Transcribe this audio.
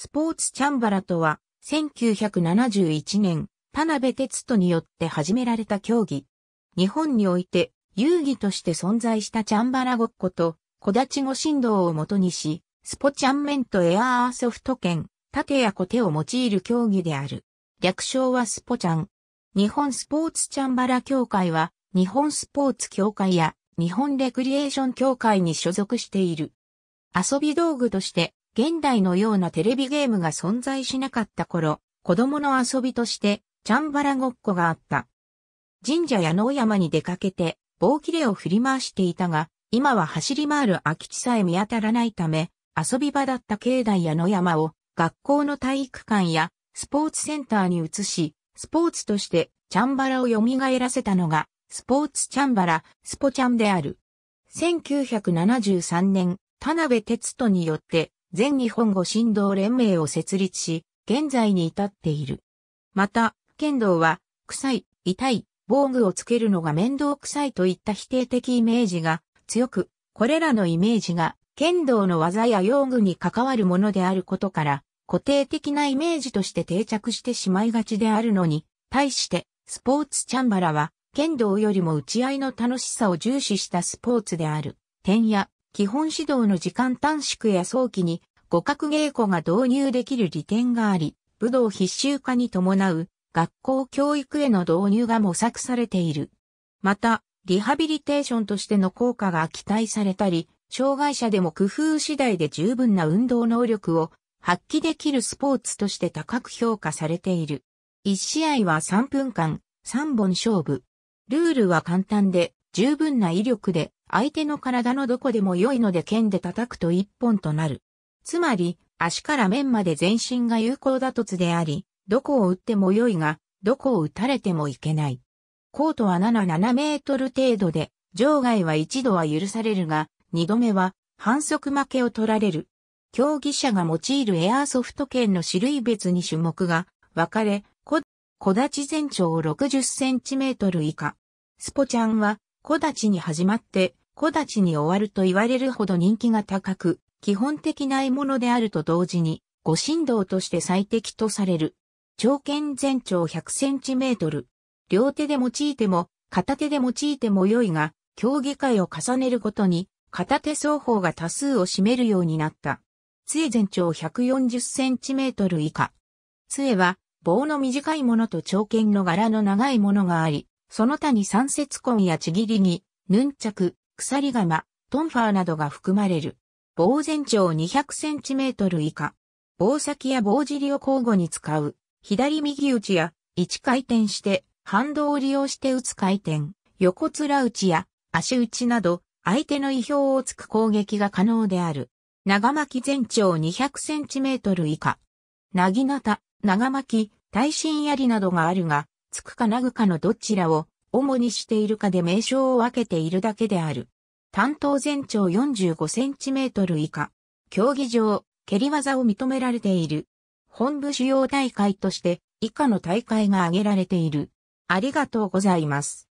スポーツチャンバラとは、1971年、田辺哲人によって始められた競技。日本において、遊戯として存在したチャンバラごっこと、小立語振動をもとにし、スポチャンメントエアーソフト剣、盾や小手を用いる競技である。略称はスポチャン。日本スポーツチャンバラ協会は、日本スポーツ協会や日本レクリエーション協会に所属している。遊び道具として現代のようなテレビゲームが存在しなかった頃、子供の遊びとして、チャンバラごっこがあった。神社や農山に出かけて、棒切れを振り回していたが、今は走り回る空き地さえ見当たらないため、遊び場だった境内や野山を学校の体育館やスポーツセンターに移し、スポーツとしてチャンバラを蘇らせたのが、スポーツチャンバラ、スポチャンである。1973年、田辺哲人によって全日本語振動連盟を設立し、現在に至っている。また、剣道は、臭い、痛い、防具をつけるのが面倒くさいといった否定的イメージが強く、これらのイメージが剣道の技や用具に関わるものであることから、固定的なイメージとして定着してしまいがちであるのに、対して、スポーツチャンバラは、剣道よりも打ち合いの楽しさを重視したスポーツである。点や、基本指導の時間短縮や早期に互角稽古が導入できる利点があり、武道必修化に伴う学校教育への導入が模索されている。また、リハビリテーションとしての効果が期待されたり、障害者でも工夫次第で十分な運動能力を発揮できるスポーツとして高く評価されている。1試合は3分間、3本勝負。ルールは簡単で、十分な威力で相手の体のどこでも良いので剣で叩くと一本となる。つまり、足から面まで全身が有効打突であり、どこを打っても良いが、どこを打たれてもいけない。コートは77メートル程度で、場外は一度は許されるが、二度目は反則負けを取られる。競技者が用いるエアーソフト剣の種類別に種目が分かれ、小立ち全長60センチメートル以下。スポちゃんは小立ちに始まって木立に終わると言われるほど人気が高く、基本的な獲物であると同時に、ご神道として最適とされる。長剣全長100センチメートル。両手で用いても、片手で用いても良いが、競技会を重ねるごとに、片手双方が多数を占めるようになった。杖全長140センチメートル以下。杖は、棒の短いものと長剣の柄の長いものがあり、その他に三節痕やちぎりに、ヌンチャク、鎖釜、トンファーなどが含まれる。棒全長 200cm 以下。棒先や棒尻を交互に使う。左右打ちや、1回転して、反動を利用して打つ回転。横面打ちや、足打ちなど、相手の意表を突く攻撃が可能である。長巻き全長 200cm 以下。なぎなた、長巻き、耐震槍などがあるが、つくか殴かのどちらを主にしているかで名称を分けているだけである。担当全長45センチメートル以下。競技場、蹴り技を認められている。本部主要大会として以下の大会が挙げられている。ありがとうございます。